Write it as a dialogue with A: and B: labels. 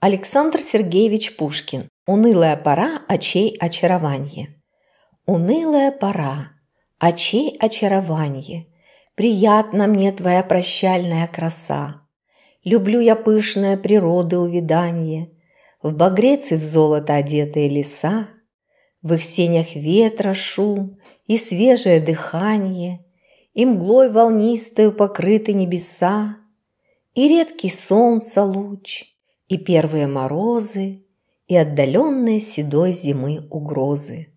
A: Александр Сергеевич Пушкин. Унылая пора, очей а очарование. Унылая пора, очей а очарование. Приятна мне твоя прощальная краса. Люблю я пышное природы увиданье, В багрец и в золото одетые леса, В их сенях ветра шум и свежее дыхание, И мглой волнистою покрыты небеса, И редкий солнца луч, и первые морозы, и отдаленные седой зимы угрозы.